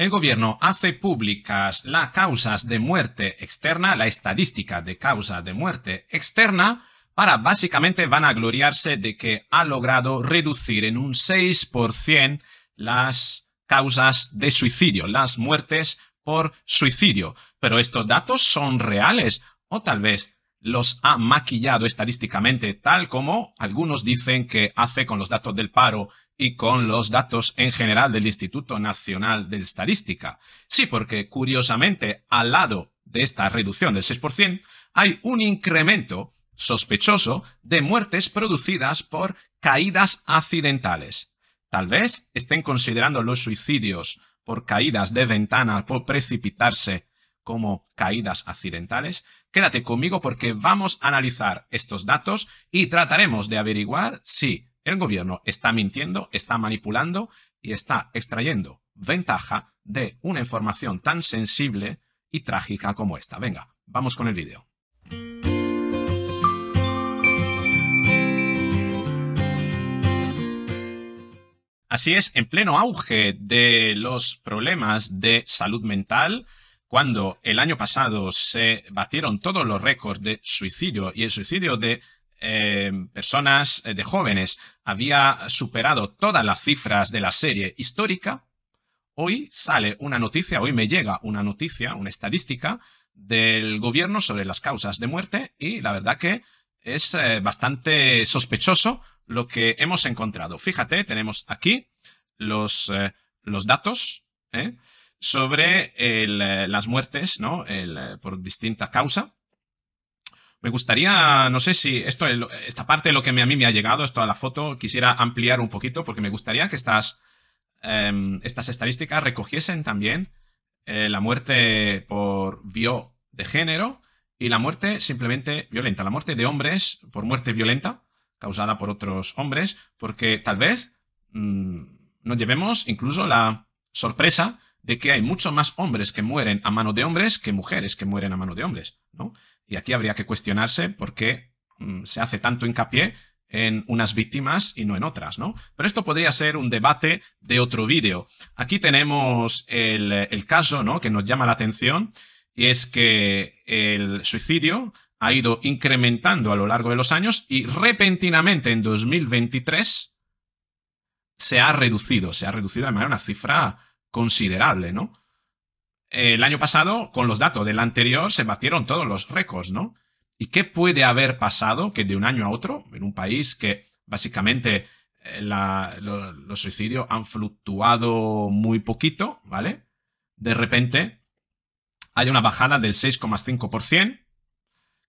El gobierno hace públicas las causas de muerte externa, la estadística de causa de muerte externa, para básicamente van a gloriarse de que ha logrado reducir en un 6% las causas de suicidio, las muertes por suicidio. Pero estos datos son reales o tal vez los ha maquillado estadísticamente, tal como algunos dicen que hace con los datos del paro y con los datos en general del Instituto Nacional de Estadística. Sí, porque curiosamente, al lado de esta reducción del 6%, hay un incremento sospechoso de muertes producidas por caídas accidentales. Tal vez estén considerando los suicidios por caídas de ventana, por precipitarse como caídas accidentales. Quédate conmigo porque vamos a analizar estos datos y trataremos de averiguar si el gobierno está mintiendo, está manipulando y está extrayendo ventaja de una información tan sensible y trágica como esta. Venga, vamos con el vídeo. Así es, en pleno auge de los problemas de salud mental, cuando el año pasado se batieron todos los récords de suicidio y el suicidio de eh, personas eh, de jóvenes había superado todas las cifras de la serie histórica, hoy sale una noticia, hoy me llega una noticia, una estadística del gobierno sobre las causas de muerte y la verdad que es eh, bastante sospechoso lo que hemos encontrado. Fíjate, tenemos aquí los, los datos sobre las muertes ¿no? por distinta causa me gustaría, no sé si esto, esta parte de lo que a mí me ha llegado, esto a la foto, quisiera ampliar un poquito porque me gustaría que estas, em, estas estadísticas recogiesen también eh, la muerte por vio de género y la muerte simplemente violenta, la muerte de hombres por muerte violenta causada por otros hombres, porque tal vez mm, nos llevemos incluso la sorpresa de que hay mucho más hombres que mueren a mano de hombres que mujeres que mueren a mano de hombres, ¿no? Y aquí habría que cuestionarse por qué mm, se hace tanto hincapié en unas víctimas y no en otras, ¿no? Pero esto podría ser un debate de otro vídeo. Aquí tenemos el, el, caso, ¿no? Que nos llama la atención y es que el suicidio ha ido incrementando a lo largo de los años y repentinamente en 2023 se ha reducido, se ha reducido de manera una cifra considerable, ¿no? Eh, el año pasado, con los datos del anterior, se batieron todos los récords, ¿no? ¿Y qué puede haber pasado que de un año a otro, en un país que básicamente eh, los suicidios han fluctuado muy poquito, ¿vale? De repente hay una bajada del 6,5%.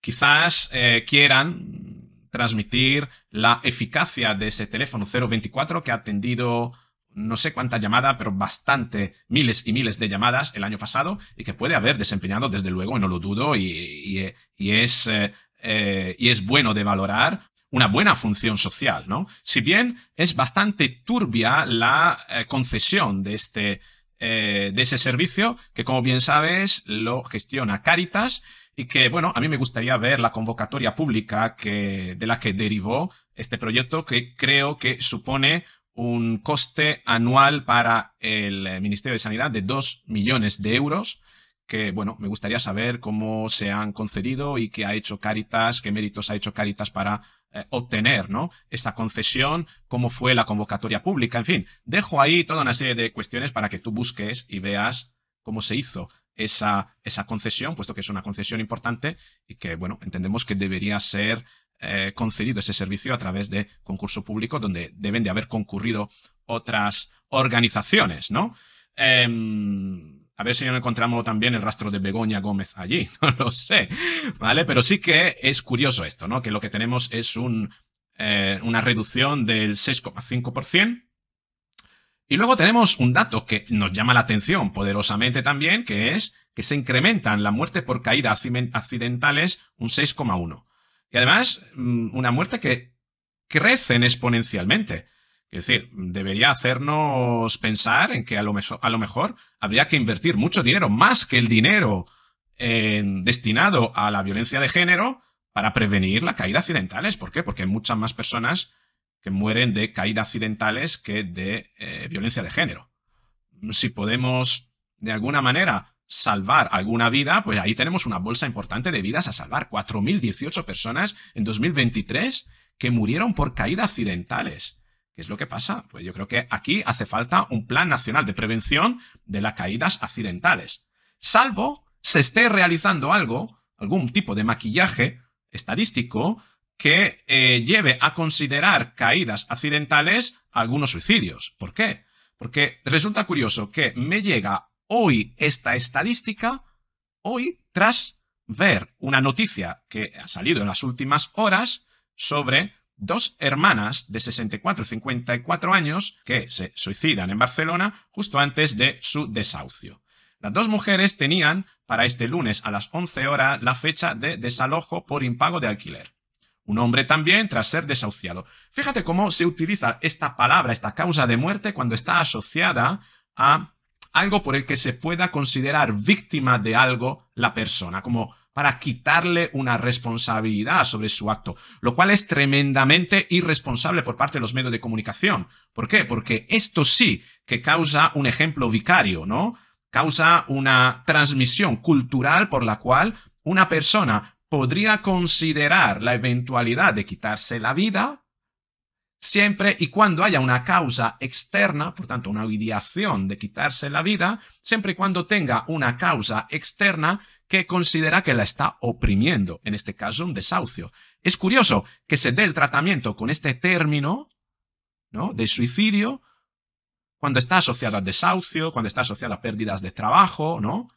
Quizás eh, quieran transmitir la eficacia de ese teléfono 024 que ha atendido no sé cuántas llamadas, pero bastante, miles y miles de llamadas el año pasado y que puede haber desempeñado desde luego, no lo dudo, y, eh, es, eh, eh, y es bueno de valorar una buena función social, ¿no? Si bien es bastante turbia la concesión de este, de ese servicio, que como bien sabes lo gestiona Caritas, y que, bueno, a mí me gustaría ver la convocatoria pública que, de la que derivó este proyecto, que creo que supone un coste anual para el eh, Ministerio de Sanidad de 2 millones de euros, que bueno, me gustaría saber cómo se han concedido y qué ha hecho Caritas, qué méritos ha hecho Caritas para eh, obtener ¿no? esta concesión, cómo fue la convocatoria pública, en fin, dejo ahí toda una serie de cuestiones para que tú busques y veas cómo se hizo esa, esa concesión, puesto que es una concesión importante y que, bueno, entendemos que debería ser eh, concedido ese servicio a través de concurso público donde deben de haber concurrido otras organizaciones, ¿no? Em, a ver si no encontramos también el rastro de Begoña Gómez allí, no lo sé, ¿vale? Pero sí que es curioso esto, ¿no? Que lo que tenemos es un, eh, una reducción del 6,5%. Y luego tenemos un dato que nos llama la atención poderosamente también, que es que se incrementan la muerte por caídas accidentales un 6,1. Y además, mm, una muerte que crecen exponencialmente. Es decir, debería hacernos pensar en que a lo, a lo mejor habría que invertir mucho dinero, más que el dinero destinado a la violencia de género, para prevenir la caída accidentales. ¿Por qué? Porque hay muchas más personas que mueren de caídas accidentales que de eh, violencia de género. Si podemos, de alguna manera, salvar alguna vida, pues ahí tenemos una bolsa importante de vidas a salvar. 4.018 personas en 2023 que murieron por caídas accidentales. ¿Qué es lo que pasa? Pues yo creo que aquí hace falta un plan nacional de prevención de las caídas accidentales. Salvo se esté realizando algo, algún tipo de maquillaje estadístico que eh, lleve a considerar caídas accidentales algunos suicidios. ¿Por qué? Porque resulta curioso que me llega hoy esta estadística, hoy tras ver una noticia que ha salido en las últimas horas sobre dos hermanas de 64 y 54 años que se suicidan en Barcelona justo antes de su desahucio. Las dos mujeres tenían para este lunes a las 11 horas la fecha de desalojo por impago de alquiler. Un hombre también tras ser desahuciado. Fíjate cómo se utiliza esta palabra, esta causa de muerte, cuando está asociada a algo por el que se pueda considerar víctima de algo la persona, como para quitarle una responsabilidad sobre su acto, lo cual es tremendamente irresponsable por parte de los medios de comunicación. ¿Por qué? Porque esto sí que causa un ejemplo vicario, ¿no? Causa una transmisión cultural por la cual una persona podría considerar la eventualidad de quitarse la vida siempre y cuando haya una causa externa, por tanto una ideación de quitarse la vida, siempre y cuando tenga una causa externa que considera que la está oprimiendo, en este caso un desahucio. Es curioso que se dé el tratamiento con este término ¿no? de suicidio cuando está asociado al desahucio, cuando está asociado a pérdidas de trabajo, ¿no?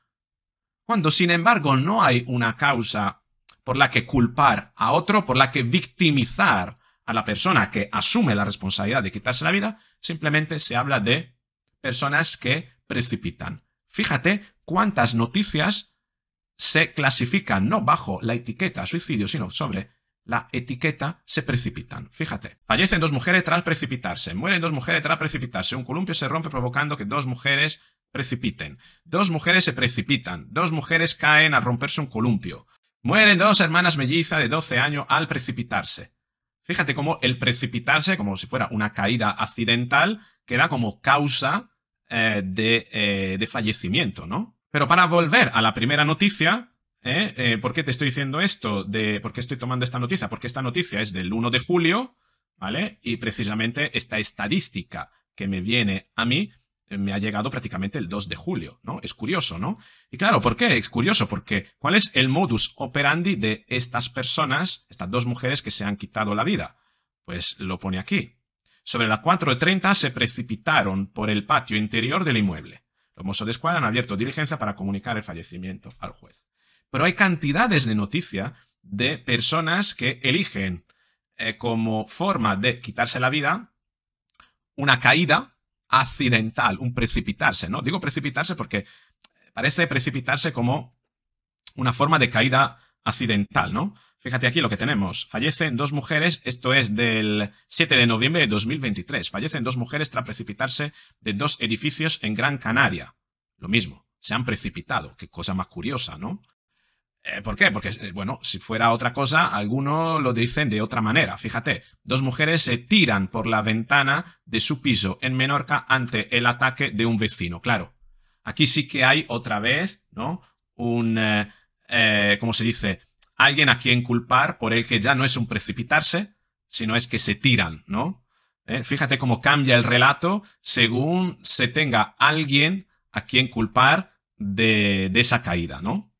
Cuando, sin embargo, no hay una causa por la que culpar a otro, por la que victimizar a la persona que asume la responsabilidad de quitarse la vida, simplemente se habla de personas que precipitan. Fíjate cuántas noticias se clasifican no bajo la etiqueta suicidio, sino sobre la etiqueta se precipitan. Fíjate. Fallecen dos mujeres tras precipitarse. Mueren dos mujeres tras precipitarse. Un columpio se rompe provocando que dos mujeres precipiten. Dos mujeres se precipitan. Dos mujeres caen al romperse un columpio. Mueren dos hermanas melliza de 12 años al precipitarse. Fíjate cómo el precipitarse, como si fuera una caída accidental, queda como causa eh, eh, de, fallecimiento, ¿no? Pero para volver a la primera noticia, ¿eh? ¿por qué te estoy diciendo esto? ¿Por qué estoy tomando esta noticia? Porque esta noticia es del 1 de julio, ¿vale? Y precisamente esta estadística que me viene a mí eh, me ha llegado prácticamente el 2 de julio, ¿no? Es curioso, ¿no? Y claro, ¿por qué? Es curioso porque ¿cuál es el modus operandi de estas personas, estas dos mujeres que se han quitado la vida? Pues lo pone aquí. Sobre las 4.30 se precipitaron por el patio interior del inmueble. Los mozos de escuadra han abierto diligencia para comunicar el fallecimiento al juez. Pero hay cantidades de noticia de personas que eligen eh, como forma de quitarse la vida una caída accidental, un precipitarse, ¿no? Digo precipitarse porque parece precipitarse como una forma de caída accidental, ¿no? Fíjate aquí lo que tenemos. Fallecen dos mujeres, esto es del 7 de noviembre de 2023. Fallecen dos mujeres tras precipitarse de dos edificios en Gran Canaria. Lo mismo, se han precipitado. Qué cosa más curiosa, ¿no? Eh, ¿Por qué? Porque, eh, bueno, si fuera otra cosa, algunos lo dicen de otra manera. Fíjate, dos mujeres se tiran por la ventana de su piso en Menorca ante el ataque de un vecino. Claro, aquí sí que hay otra vez, ¿no? Un, eh, ¿cómo se dice? Alguien a quien culpar por el que ya no es un precipitarse, sino es que se tiran, ¿no? fíjate cómo cambia el relato según se tenga alguien a quien culpar de esa caída, ¿no?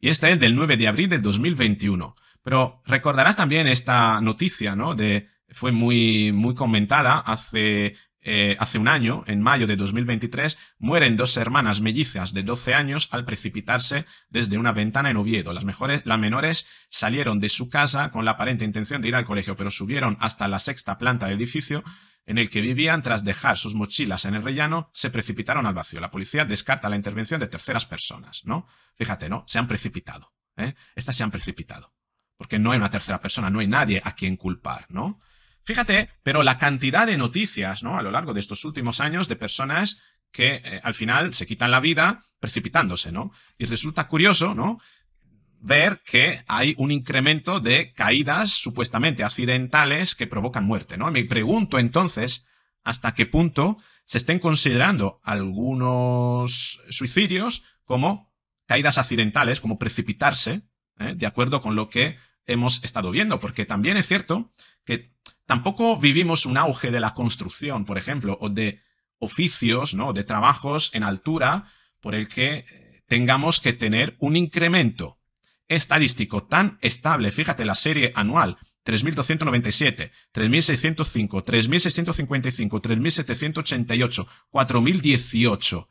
y este es del 9 de abril del 2021. Pero recordarás también esta noticia, ¿no? De, fue muy, muy comentada hace, eh, hace un año, en mayo de 2023, mueren dos hermanas mellizas de 12 años al precipitarse desde una ventana en Oviedo. Las, mejores, las menores salieron de su casa con la aparente intención de ir al colegio, pero subieron hasta la sexta planta del edificio en el que vivían tras dejar sus mochilas en el rellano, se precipitaron al vacío. La policía descarta la intervención de terceras personas, ¿no? Fíjate, ¿no? Se han precipitado. ¿eh? Estas se han precipitado. Porque no hay una tercera persona, no hay nadie a quien culpar, ¿no? Fíjate, pero la cantidad de noticias, ¿no? A lo largo de estos últimos años de personas que eh, al final se quitan la vida precipitándose, ¿no? Y resulta curioso, ¿no? ver que hay un incremento de caídas supuestamente accidentales que provocan muerte, ¿no? Me pregunto entonces hasta qué punto se estén considerando algunos suicidios como caídas accidentales, como precipitarse, ¿eh? de acuerdo con lo que hemos estado viendo, porque también es cierto que tampoco vivimos un auge de la construcción, por ejemplo, o de oficios, ¿no? de trabajos en altura por el que eh, tengamos que tener un incremento estadístico tan estable. Fíjate, la serie anual. 3.297, 3.605, 3.655, 3.788, 4.018.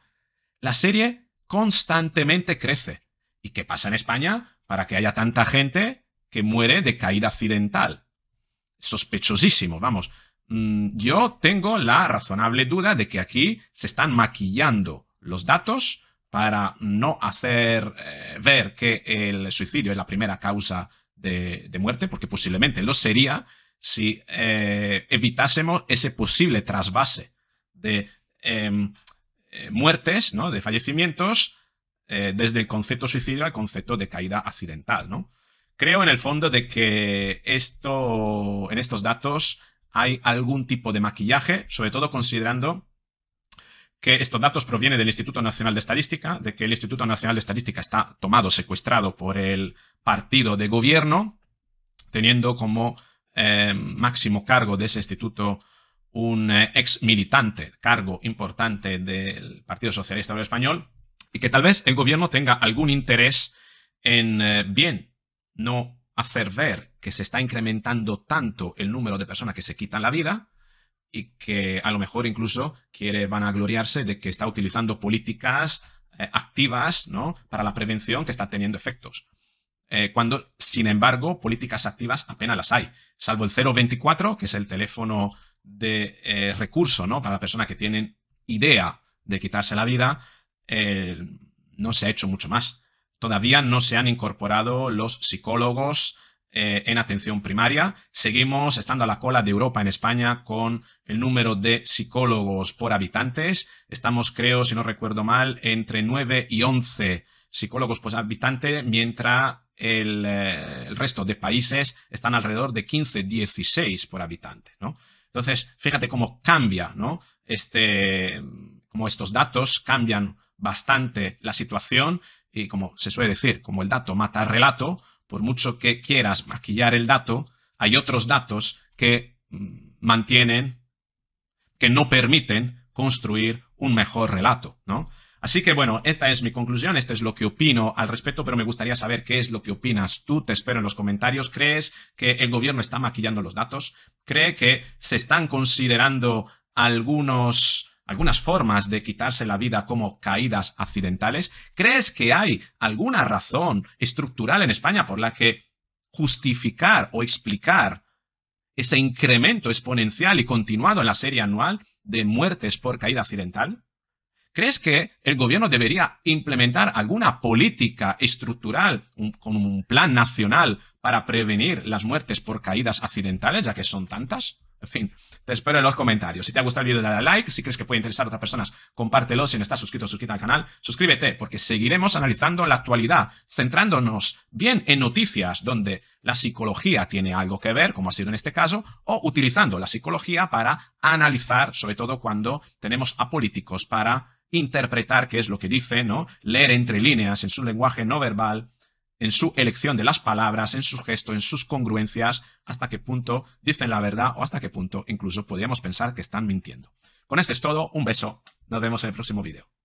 La serie constantemente crece. ¿Y qué pasa en España para que haya tanta gente que muere de caída accidental? Sospechosísimo, vamos. Mm, yo tengo la razonable duda de que aquí se están maquillando los datos para no hacer eh, ver que el suicidio es la primera causa de, muerte, porque posiblemente lo sería si eh, evitásemos ese posible trasvase de em, eh, muertes, ¿no? de fallecimientos, desde el concepto suicidio al concepto de caída accidental. ¿no? Creo en el fondo de que esto, en estos datos hay algún tipo de maquillaje, sobre todo considerando que estos datos provienen del Instituto Nacional de Estadística, de que el Instituto Nacional de Estadística está tomado, secuestrado por el partido de gobierno, teniendo como eh, máximo cargo de ese instituto un eh, ex militante, cargo importante del Partido Socialista Obrero Español, y que tal vez el gobierno tenga algún interés en eh, bien no hacer ver que se está incrementando tanto el número de personas que se quitan la vida, y que a lo mejor incluso quiere van gloriarse de que está utilizando políticas eh, activas ¿no? para la prevención que está teniendo efectos. Eh, cuando, sin embargo, políticas activas apenas las hay, salvo el 024, que es el teléfono de eh, recurso ¿no? para la persona que tiene idea de quitarse la vida, no se ha hecho mucho más. Todavía no se han incorporado los psicólogos, eh, en atención primaria. Seguimos estando a la cola de Europa en España con el número de psicólogos por habitantes. Estamos, creo, si no recuerdo mal, entre 9 y 11 psicólogos por habitante, mientras eh, el, resto de países están alrededor de 15, 16 por habitante. ¿no? Entonces, fíjate cómo cambia, ¿no? Este, estos datos cambian bastante la situación y como se suele decir, como el dato mata el relato, por mucho que quieras maquillar el dato, hay otros datos que mm, mantienen, que no permiten construir un mejor relato, ¿no? Así que bueno, esta es mi conclusión, esto es lo que opino al respecto, pero me gustaría saber qué es lo que opinas tú, te espero en los comentarios. ¿Crees que el gobierno está maquillando los datos? ¿Cree que se están considerando algunos algunas formas de quitarse la vida como caídas accidentales, ¿crees que hay alguna razón estructural en España por la que justificar o explicar ese incremento exponencial y continuado en la serie anual de muertes por caída accidental? ¿Crees que el gobierno debería implementar alguna política estructural como con un plan nacional para prevenir las muertes por caídas accidentales, ya que son tantas? En fin, te espero en los comentarios. Si te ha gustado el vídeo, dale a like. Si crees que puede interesar a otras personas, compártelo. Si no estás suscrito, suscríbete al canal. Suscríbete, porque seguiremos analizando la actualidad, centrándonos bien en noticias donde la psicología tiene algo que ver, como ha sido en este caso, o utilizando la psicología para analizar, sobre todo cuando tenemos a políticos para interpretar qué es lo que dice, ¿no? Leer entre líneas en su lenguaje no verbal en su elección de las palabras, en su gesto, en sus congruencias, hasta qué punto dicen la verdad o hasta qué punto incluso podríamos pensar que están mintiendo. Con esto es todo, un beso, nos vemos en el próximo video.